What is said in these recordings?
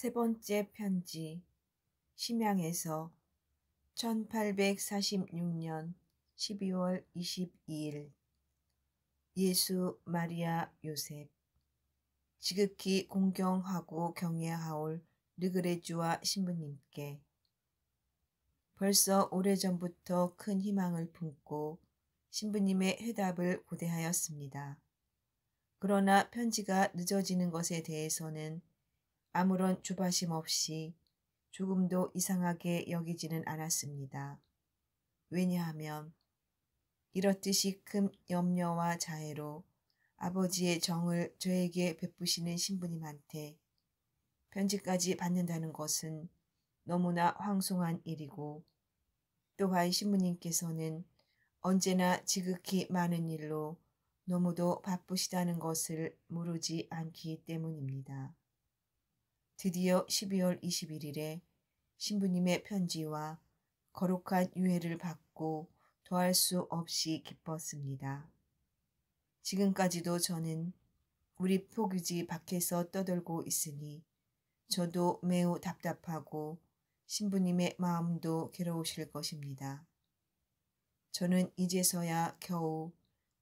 세 번째 편지 심양에서 1846년 12월 22일 예수 마리아 요셉 지극히 공경하고 경외하올 르그레주와 신부님께 벌써 오래전부터 큰 희망을 품고 신부님의 회답을 고대하였습니다. 그러나 편지가 늦어지는 것에 대해서는 아무런 주바심 없이 조금도 이상하게 여기지는 않았습니다. 왜냐하면 이렇듯이 큰 염려와 자해로 아버지의 정을 저에게 베푸시는 신부님한테 편지까지 받는다는 것은 너무나 황송한 일이고 또한 신부님께서는 언제나 지극히 많은 일로 너무도 바쁘시다는 것을 모르지 않기 때문입니다. 드디어 12월 21일에 신부님의 편지와 거룩한 유해를 받고 더할 수 없이 기뻤습니다. 지금까지도 저는 우리 포교지 밖에서 떠들고 있으니 저도 매우 답답하고 신부님의 마음도 괴로우실 것입니다. 저는 이제서야 겨우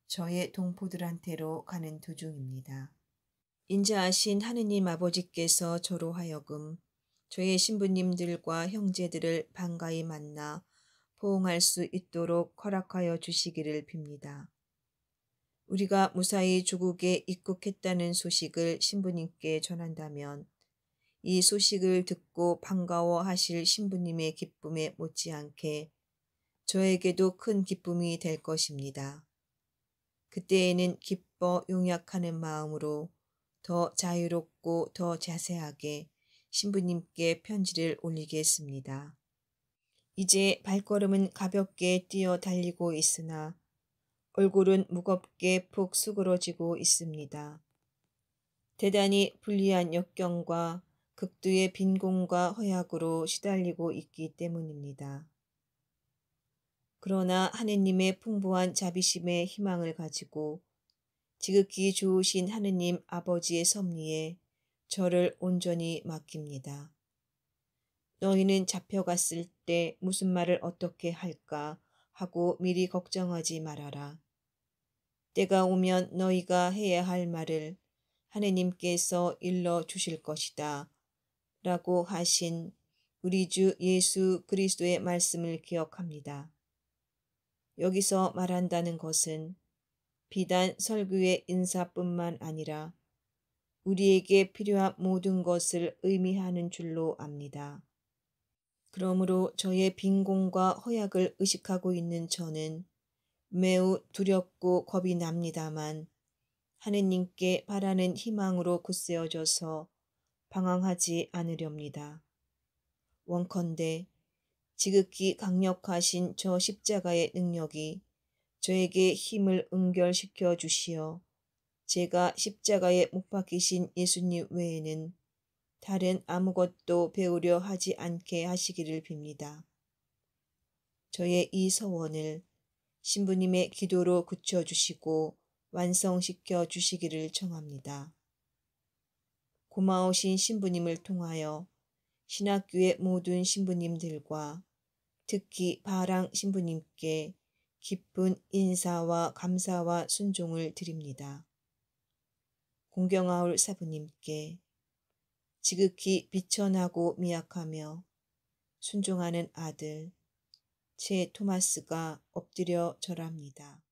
저의 동포들한테로 가는 도중입니다. 인자하신 하느님 아버지께서 저로 하여금 저의 신부님들과 형제들을 반가이 만나 포옹할 수 있도록 허락하여 주시기를 빕니다. 우리가 무사히 조국에 입국했다는 소식을 신부님께 전한다면 이 소식을 듣고 반가워하실 신부님의 기쁨에 못지않게 저에게도 큰 기쁨이 될 것입니다. 그때에는 기뻐 용약하는 마음으로 더 자유롭고 더 자세하게 신부님께 편지를 올리겠습니다. 이제 발걸음은 가볍게 뛰어 달리고 있으나 얼굴은 무겁게 푹 수그러지고 있습니다. 대단히 불리한 역경과 극도의 빈곤과 허약으로 시달리고 있기 때문입니다. 그러나 하느님의 풍부한 자비심에 희망을 가지고 지극히 좋으신 하느님 아버지의 섭리에 저를 온전히 맡깁니다. 너희는 잡혀갔을 때 무슨 말을 어떻게 할까 하고 미리 걱정하지 말아라. 때가 오면 너희가 해야 할 말을 하느님께서 일러 주실 것이다. 라고 하신 우리 주 예수 그리스도의 말씀을 기억합니다. 여기서 말한다는 것은 비단 설교의 인사뿐만 아니라 우리에게 필요한 모든 것을 의미하는 줄로 압니다. 그러므로 저의 빈곤과 허약을 의식하고 있는 저는 매우 두렵고 겁이 납니다만 하느님께 바라는 희망으로 굳세어져서 방황하지 않으렵니다. 원컨대 지극히 강력하신 저 십자가의 능력이 저에게 힘을 응결시켜 주시어 제가 십자가에 못 박히신 예수님 외에는 다른 아무것도 배우려 하지 않게 하시기를 빕니다. 저의 이 서원을 신부님의 기도로 굳혀주시고 완성시켜 주시기를 청합니다. 고마우신 신부님을 통하여 신학교의 모든 신부님들과 특히 바랑 신부님께 깊은 인사와 감사와 순종을 드립니다. 공경하올 사부님께 지극히 비천하고 미약하며 순종하는 아들 제 토마스가 엎드려 절합니다.